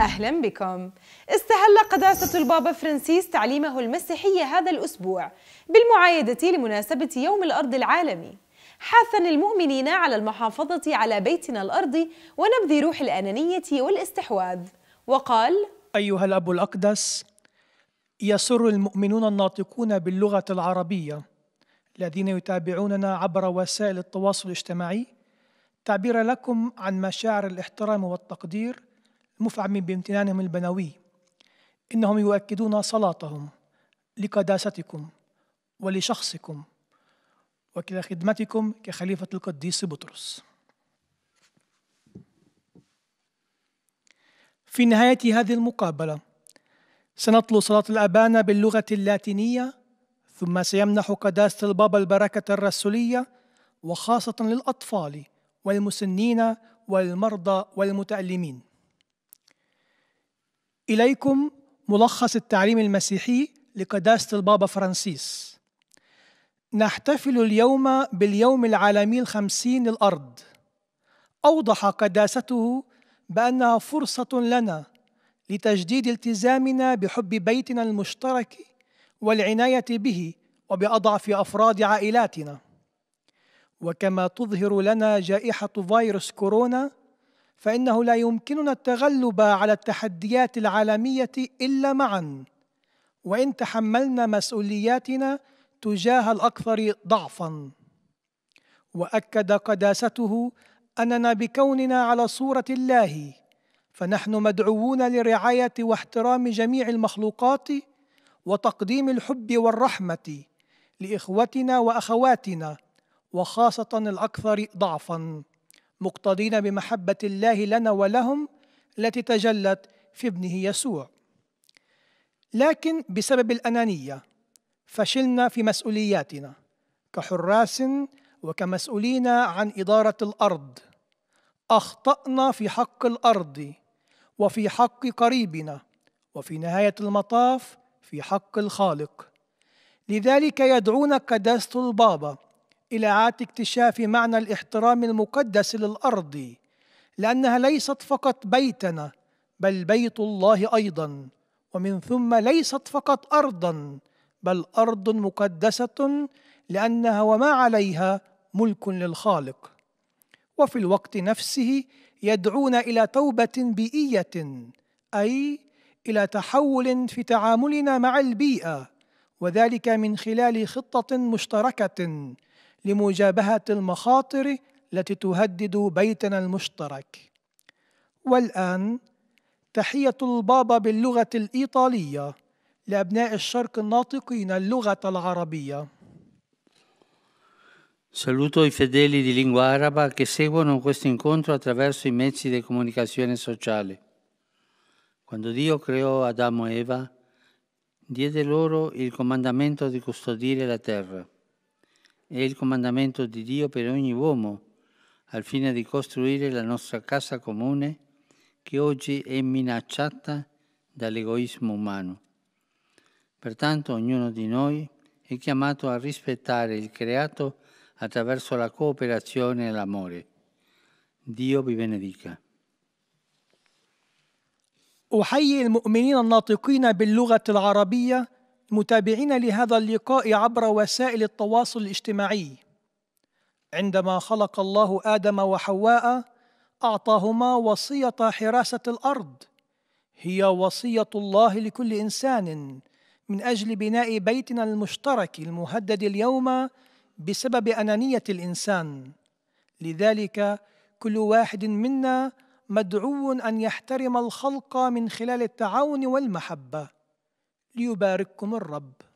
أهلا بكم استهل قداسة البابا فرانسيس تعليمه المسيحية هذا الأسبوع بالمعايدة لمناسبة يوم الأرض العالمي حاثاً المؤمنين على المحافظة على بيتنا الأرضي ونبذ روح الأنانية والاستحواذ وقال أيها الأب الأقدس يسر المؤمنون الناطقون باللغة العربية الذين يتابعوننا عبر وسائل التواصل الاجتماعي تعبير لكم عن مشاعر الاحترام والتقدير المفعم بامتنانهم البنوي إنهم يؤكدون صلاتهم لقداستكم ولشخصكم وكلا خدمتكم كخليفة القديس بطرس في نهاية هذه المقابلة سنتلو صلاة الأبانة باللغة اللاتينية ثم سيمنح قداسة البابا البركة الرسولية وخاصة للأطفال والمسنين والمرضى والمتألمين إليكم ملخص التعليم المسيحي لقداسة البابا فرانسيس نحتفل اليوم باليوم العالمي الخمسين للأرض أوضح قداسته بأنها فرصة لنا لتجديد التزامنا بحب بيتنا المشترك والعناية به وبأضعف أفراد عائلاتنا وكما تظهر لنا جائحة فيروس كورونا فانه لا يمكننا التغلب على التحديات العالميه الا معا وان تحملنا مسؤولياتنا تجاه الاكثر ضعفا واكد قداسته اننا بكوننا على صوره الله فنحن مدعوون لرعايه واحترام جميع المخلوقات وتقديم الحب والرحمه لاخوتنا واخواتنا وخاصه الاكثر ضعفا مقتضين بمحبة الله لنا ولهم التي تجلت في ابنه يسوع لكن بسبب الأنانية فشلنا في مسؤولياتنا كحراس وكمسؤولين عن إدارة الأرض أخطأنا في حق الأرض وفي حق قريبنا وفي نهاية المطاف في حق الخالق لذلك يدعون قداسة البابا إلى عات اكتشاف معنى الاحترام المقدس للأرض لأنها ليست فقط بيتنا بل بيت الله أيضا ومن ثم ليست فقط أرضا بل أرض مقدسة لأنها وما عليها ملك للخالق وفي الوقت نفسه يدعونا إلى توبة بيئية أي إلى تحول في تعاملنا مع البيئة وذلك من خلال خطة مشتركة لمجابهة المخاطر التي تهدد بيتنا المشترك والآن تحية البابا باللغة الإيطالية لأبناء الشرق الناطقين اللغة العربية Saluto i fedeli di lingua araba che seguono questo incontro attraverso i mezzi di comunicazione sociale. Quando Dio creò Adamo e Eva, diede loro il comandamento di custodire la terra. è il comandamento di Dio per ogni uomo, al fine di costruire la nostra casa comune che oggi è minacciata dall'egoismo umano. Pertanto ognuno di noi è chiamato a rispettare il creato attraverso la cooperazione e l'amore. Dio vi benedica. أحيي المؤمنين الناطقين باللغة العربية متابعين لهذا اللقاء عبر وسائل التواصل الاجتماعي عندما خلق الله ادم وحواء اعطاهما وصيه حراسه الارض هي وصيه الله لكل انسان من اجل بناء بيتنا المشترك المهدد اليوم بسبب انانيه الانسان لذلك كل واحد منا مدعو ان يحترم الخلق من خلال التعاون والمحبه ليبارككم الرب